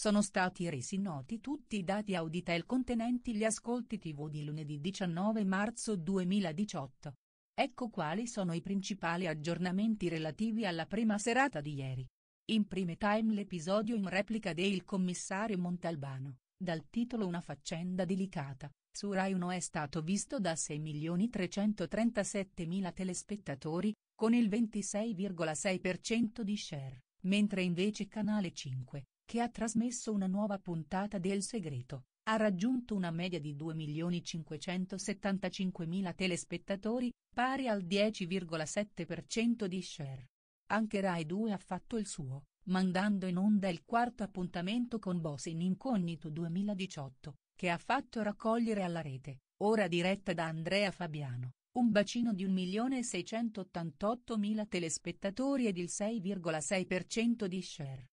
sono stati resi noti tutti i dati Auditel contenenti gli ascolti TV di lunedì 19 marzo 2018. Ecco quali sono i principali aggiornamenti relativi alla prima serata di ieri. In prime time l'episodio in replica de Il commissario Montalbano, dal titolo Una faccenda delicata, su Rai 1 è stato visto da 6.337.000 telespettatori, con il 26,6% di share, mentre invece Canale 5, che ha trasmesso una nuova puntata del segreto, ha raggiunto una media di 2.575.000 telespettatori, pari al 10,7% di share. Anche Rai 2 ha fatto il suo, mandando in onda il quarto appuntamento con Boss in Incognito 2018, che ha fatto raccogliere alla rete, ora diretta da Andrea Fabiano, un bacino di 1.688.000 telespettatori ed il 6,6% di share.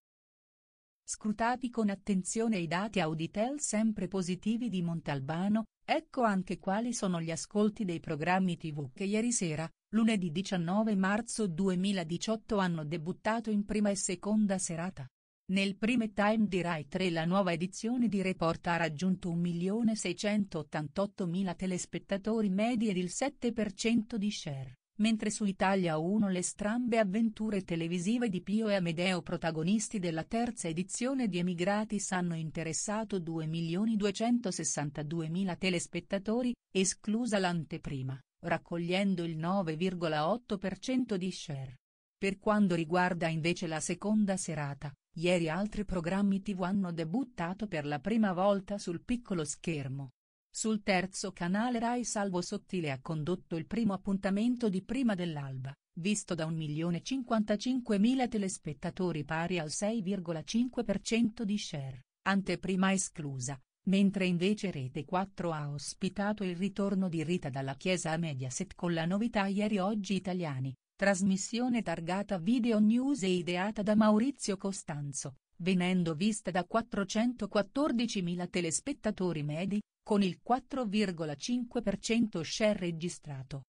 Scrutati con attenzione i dati Auditel sempre positivi di Montalbano, ecco anche quali sono gli ascolti dei programmi tv che ieri sera, lunedì 19 marzo 2018 hanno debuttato in prima e seconda serata. Nel prime time di Rai 3 la nuova edizione di Report ha raggiunto 1.688.000 telespettatori medi ed il 7% di share mentre su Italia 1 le strambe avventure televisive di Pio e Amedeo protagonisti della terza edizione di Emigratis hanno interessato 2.262.000 telespettatori, esclusa l'anteprima, raccogliendo il 9,8% di share. Per quanto riguarda invece la seconda serata, ieri altri programmi tv hanno debuttato per la prima volta sul piccolo schermo. Sul terzo canale Rai Salvo Sottile ha condotto il primo appuntamento di Prima dell'Alba, visto da 1.055.000 telespettatori pari al 6,5% di share, anteprima esclusa, mentre invece Rete 4 ha ospitato il ritorno di Rita dalla Chiesa a Mediaset con la novità Ieri Oggi Italiani, trasmissione targata Video News e ideata da Maurizio Costanzo, venendo vista da 414.000 telespettatori medi, con il 4,5% share registrato.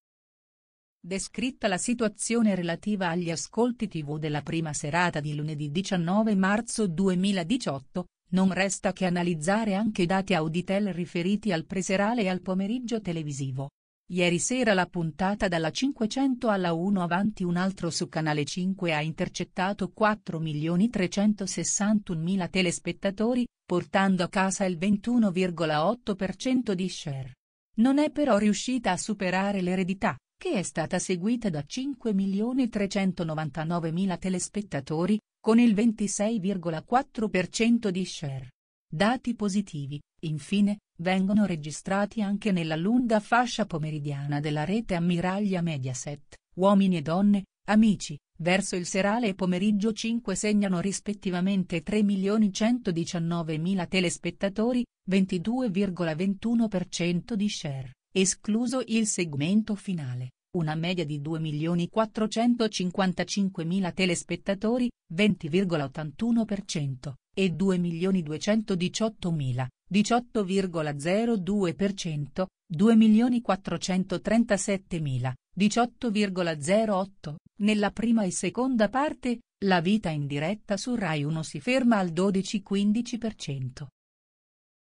Descritta la situazione relativa agli ascolti tv della prima serata di lunedì 19 marzo 2018, non resta che analizzare anche i dati Auditel riferiti al preserale e al pomeriggio televisivo. Ieri sera la puntata dalla 500 alla 1 avanti un altro su Canale 5 ha intercettato 4.361.000 telespettatori, portando a casa il 21,8% di share. Non è però riuscita a superare l'eredità, che è stata seguita da 5.399.000 telespettatori, con il 26,4% di share. Dati positivi, infine, vengono registrati anche nella lunga fascia pomeridiana della rete ammiraglia Mediaset, uomini e donne, amici, verso il serale e pomeriggio 5 segnano rispettivamente 3.119.000 telespettatori, 22,21% di share, escluso il segmento finale, una media di 2.455.000 telespettatori, 20,81%, e 2.218.000, 18,02%, Nella prima e seconda parte, la vita in diretta su Rai 1 si ferma al 12-15%.